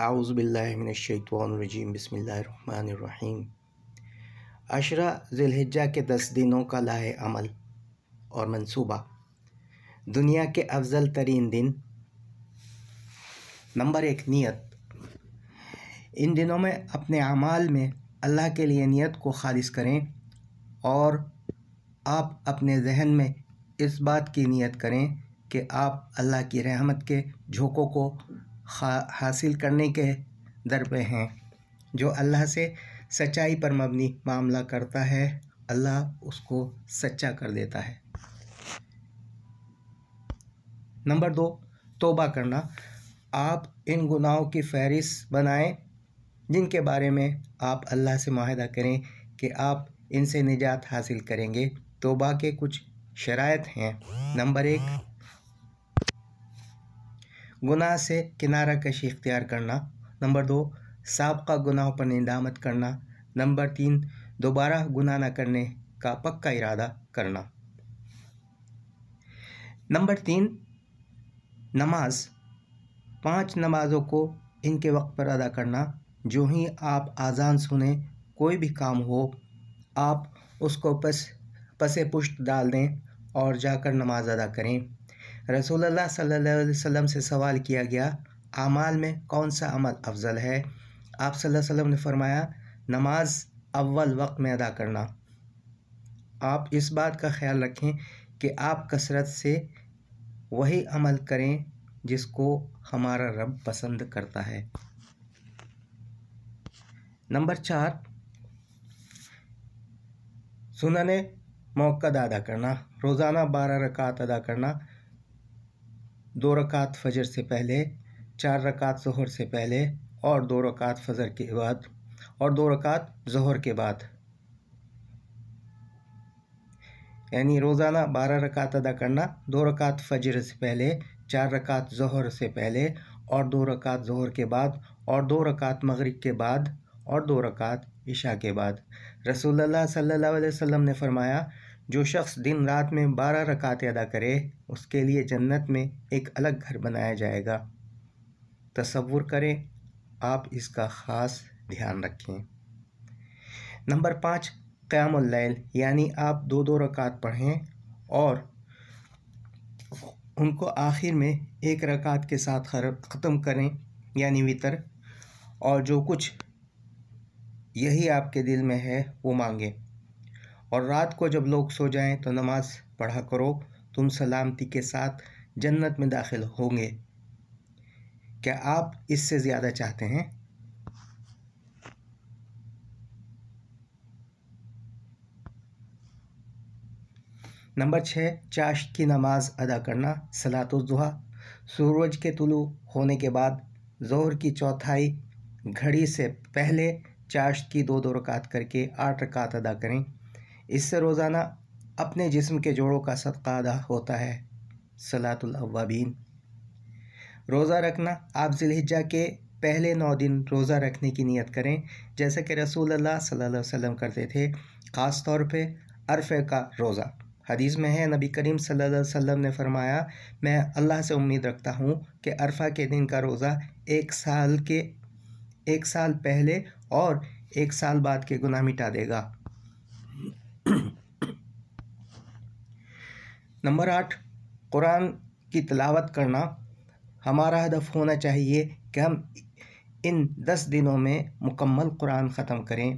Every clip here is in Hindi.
आउज़बिल्लिमिनशैतवानरजीम बसमीम अशरा ज़िलहिज्जा के दस दिनों का लाए अमल और मंसूबा दुनिया के अफजल तरीन दिन नंबर एक नियत इन दिनों में अपने अमाल में अल्लाह के लिए नियत को ख़ारिज करें और आप अपने जहन में इस बात की नियत करें कि आप अल्लाह की रहमत के झोंकों को हासिल करने के दर पे हैं जो अल्लाह से सच्चाई पर मबनी मामला करता है अल्लाह उसको सच्चा कर देता है नंबर दो तोबा करना आप इन गुनाहों की फहरिस्त बनाएं जिनके बारे में आप अल्लाह से माहिदा करें कि आप इनसे निजात हासिल करेंगे तोबा के कुछ शरात हैं नंबर एक गुनाह से किनारा कशी इख्तियार करना नंबर दो सबका गुनाहों पर निंदामत करना नंबर तीन दोबारा गुनाह न करने का पक्का इरादा करना नंबर तीन नमाज पांच नमाज़ों को इनके वक्त पर अदा करना जो ही आप आज़ान सुने कोई भी काम हो आप उसको पस पसे पुष्ट डाल दें और जाकर नमाज अदा करें रसोल्ला सल्लम से सवाल किया गया अमाल में कौन सा अमल अफजल है आप सल्लल्लाहु अलैहि वसल्लम ने फरमाया नमाज अव्वल वक्त में अदा करना आप इस बात का ख्याल रखें कि आप कसरत से वही अमल करें जिसको हमारा रब पसंद करता है नंबर चार सुनने मौका अदा करना रोज़ाना बारह रकात अदा करना दो रकात फजर से पहले चार रकात जहर से पहले और दो रकात फजर के बाद और दो रकात जहर के बाद यानी रोज़ाना बारह रकात अदा करना दो रकात फजर से पहले चार रकात जहर से पहले और दो रकात जहर के बाद और दो रकात मगरिब के बाद और दो रकात ईशा के बाद रसूलुल्लाह सल्लल्लाहु अलैहि वसल्लम ने फरमाया जो शख्स दिन रात में बारह रकातें अदा करे उसके लिए जन्नत में एक अलग घर बनाया जाएगा तसवुर करें आप इसका ख़ास ध्यान रखें नंबर पाँच क़्यामल यानी आप दो दो रकात पढ़ें और उनको आखिर में एक रकात के साथ ख़त्म करें यानी वितर और जो कुछ यही आपके दिल में है वो मांगें और रात को जब लोग सो जाएं तो नमाज पढ़ा करो तुम सलामती के साथ जन्नत में दाखिल होंगे क्या आप इससे ज़्यादा चाहते हैं नंबर छः चाश की नमाज़ अदा करना सलातुलजुहा सूरज के तुलु होने के बाद जोहर की चौथाई घड़ी से पहले चाश की दो दो रकात करके आठ रकात अदा करें इससे रोज़ाना अपने जिस्म के जोड़ों का सदका अदा होता है सलातुलवाबीन रोज़ा रखना आप जिलहिजा के पहले नौ दिन रोज़ा रखने की नीयत करें जैसे कि रसूल अल्लाह सल्लल्लाहु अलैहि वसल्लम करते थे ख़ास तौर पे अरफे का रोज़ा हदीस में है नबी करीम सल्लल्लाहु अलैहि वसल्लम ने फरमाया मैं अल्लाह से उम्मीद रखता हूँ कि अरफा के दिन का रोज़ा एक साल के एक साल पहले और एक साल बाद के गुनाह मिटा देगा नंबर आठ कुरान की तलावत करना हमारा हदफ होना चाहिए कि हम इन दस दिनों में मुकम्मल कुरान ख़त्म करें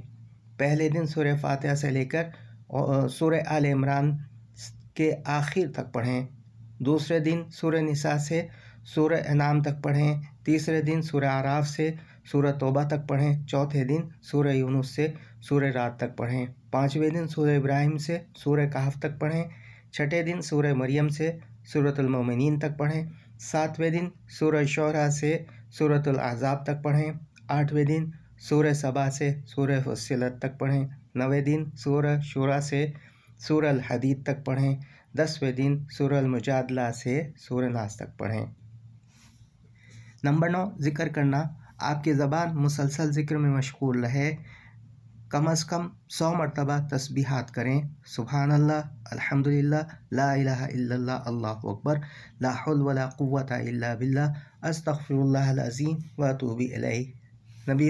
पहले दिन सूर्य फातह से लेकर सूर्य आल इमरान के आखिर तक पढ़ें दूसरे दिन सूर्य निसा से सूर्य इनाम तक पढ़ें तीसरे दिन सूर्य आराफ से सूर्य तोबा तक पढ़ें चौथे दिन सूर्य यूनुस से सूर्य रात तक पढ़ें पाँचवें दिन सूर्य इब्राहिम से सूर्य कहाफ तक पढ़ें छठे दिन सूर्य मरियम से सूरतमिन तक पढ़ें सातवें दिन सूर्य शहरा से सूरतुल आज़ाब तक पढ़ें आठवें दिन सूर्य सबा से सूर्य फसिलत तक पढ़ें नवें दिन सूर्य शुरा से सूरल हदीद तक पढ़ें दसवें दिन सूरल मुजादला से नास तक पढ़ें नंबर नौ ज़िक्र करना आपकी ज़बान मुसलसल ज़िक्र में मशगूल रहे کم از کم سو مرتبہ تسبیحات کریں سبحان اللہ الحمدللہ لا الہ الا اللہ اللہ اکبر لا حل ولا قوة الا باللہ استغفر اللہ العظیم و توبی علیہ نبی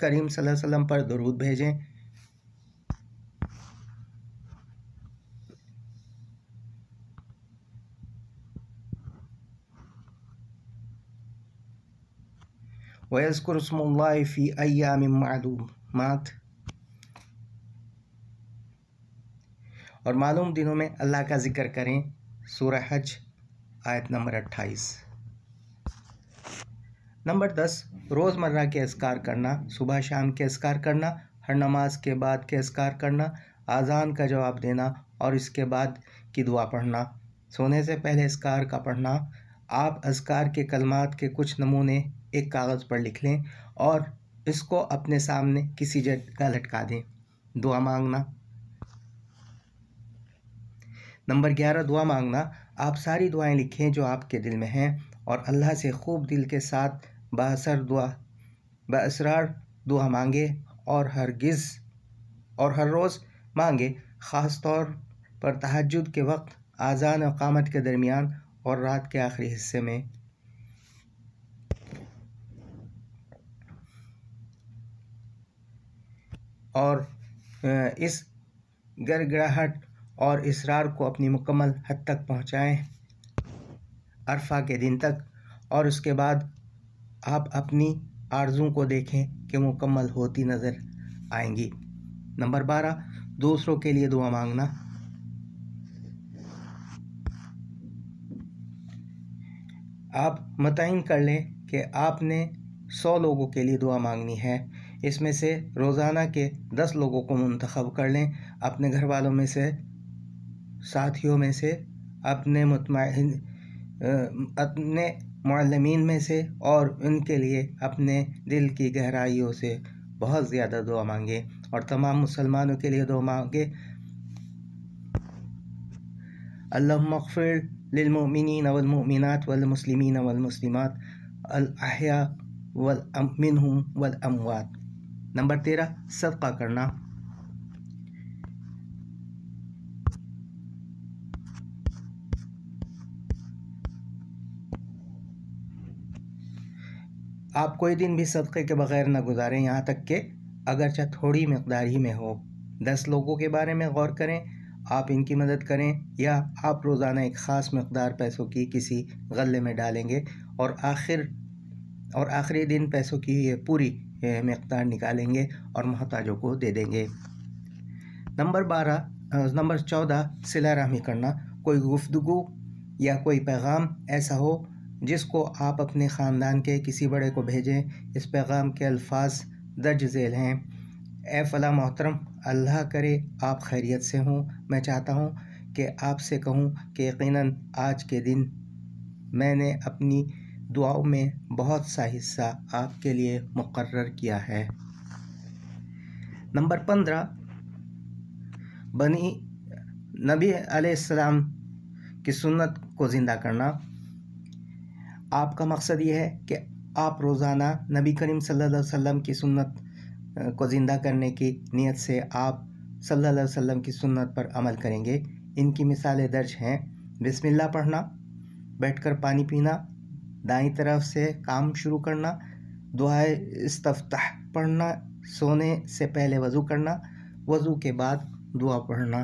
کریم صلی اللہ علیہ وسلم پر درود بھیجیں ويذكر اسم الله في أيام معلومات और मालूम दिनों में अल्लाह का ज़िक्र करें सूरह हज आयत नंबर अट्ठाईस नंबर दस रोज़मर्रा के असकार करना सुबह शाम के असकार करना हर नमाज के बाद के असकार करना आज़ान का जवाब देना और इसके बाद की दुआ पढ़ना सोने से पहले असकार का पढ़ना आप असकार के कलमात के कुछ नमूने एक कागज़ पर लिख लें और इसको अपने सामने किसी जगह लटका दें दुआ मांगना नंबर ग्यारह दुआ मांगना आप सारी दुआएं लिखें जो आपके दिल में हैं और अल्लाह से खूब दिल के साथ बासर दुआ बसरार दुआ मांगे और हरगिज़ और हर रोज़ मांगे ख़ास तौर पर तहजद के वक्त आज़ान और कामत के दरमियान और रात के आखिरी हिस्से में और इस गड़गड़ाहट और इसरार को अपनी मुकम्मल हद तक पहुँचाएँ अरफा के दिन तक और उसके बाद आप अपनी आर्जू को देखें कि मुकम्मल होती नज़र आएंगी नंबर बारह दूसरों के लिए दुआ मांगना आप मतयन कर लें कि आपने सौ लोगों के लिए दुआ मांगनी है इसमें से रोज़ाना के दस लोगों को मंतखब कर लें अपने घर वालों में से साथियों में से अपने मतम अपने मलमिन में से और उनके लिए अपने दिल की गहराइयों से बहुत ज़्यादा दुआ मांगे और तमाम मुसलमानों के लिए दुआ मांगे अल्लाफ़िर लिलमिन वलमिनत वलमसलिमिन वलमसलिमत अलहिया वलमिन वलमवात नंबर तेरह सदका करना आप कोई दिन भी सदक़े के बग़ैर ना गुजारें यहाँ तक कि अगरचे थोड़ी मकदार ही में हो दस लोगों के बारे में गौर करें आप इनकी मदद करें या आप रोज़ाना एक ख़ास मकदार पैसों की किसी गले में डालेंगे और आखिर और आखिरी दिन पैसों की ये पूरी मकदार निकालेंगे और मोहताजों को दे देंगे नंबर बारह नंबर चौदह सिला करना कोई गुफ्तगु या कोई पैगाम ऐसा हो जिसको आप अपने ख़ानदान के किसी बड़े को भेजें इस पैगाम के अल्फाज दर्ज झेल हैं ए फला मोहतरम अल्लाह करे आप खैरियत से हों मैं चाहता हूँ कि आपसे कहूँ कि यकीन आज के दिन मैंने अपनी दुआओं में बहुत सा हिस्सा आपके लिए मुकर किया है नंबर पंद्रह बनी नबी अलैहिस्सलाम की सुन्नत को ज़िंदा करना आपका मकसद ये है कि आप रोज़ाना नबी करीम सल्लल्लाहु अलैहि वसल्लम की सुन्नत को ज़िंदा करने की नीयत से आप सल्लल्लाहु अलैहि वसल्लम की सुन्नत पर अमल करेंगे इनकी मिसालें दर्ज हैं बिस्मिल्लाह पढ़ना बैठकर पानी पीना दाई तरफ से काम शुरू करना दुआए इस्तफ़तः पढ़ना सोने से पहले वज़ू करना वज़ू के बाद दुआ पढ़ना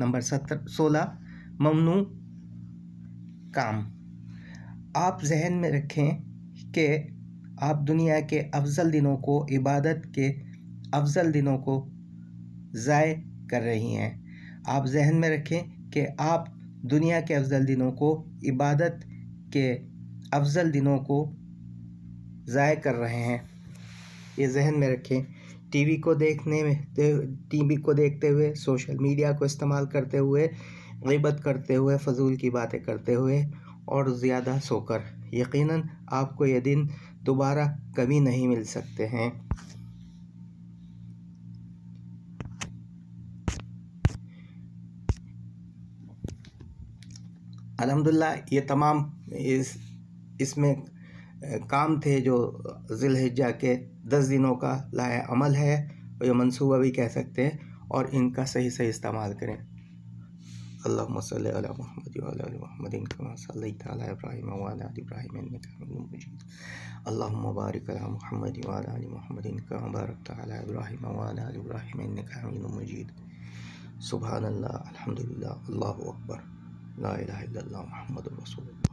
नंबर सत्तर सोलह ममनू काम आप जहन में रखें कि आप दुनिया के अफजल दिनों को इबादत के अफजल दिनों को ज़ाय कर रही हैं आप जहन में रखें कि आप दुनिया के अफजल दिनों को इबादत के अफजल दिनों को ज़ाय कर रहे हैं ये जहन में रखें टीवी को देखने में टीवी को देखते हुए सोशल मीडिया को इस्तेमाल करते हुए गबत करते हुए फजूल की बातें करते हुए और ज़्यादा सोकर यकीनन आपको ये दिन दोबारा कभी नहीं मिल सकते हैं अलहमदिल्ला ये तमाम इस इसमें काम थे जो ज़िलहिजा के दस दिनों का लाया अमल है ये मनसूबा भी कह सकते हैं और इनका सही सही इस्तेमाल करें اللهم صل على محمد وعلى ال محمد كما صليت على ابراهيم وعلى ال ابراهيم انك حميد مجيد اللهم بارك على محمد وعلى ال محمد كما باركت على ابراهيم وعلى ال ابراهيم انك حميد مجيد سبحان الله الحمد لله الله اكبر لا اله الا الله محمد رسول الله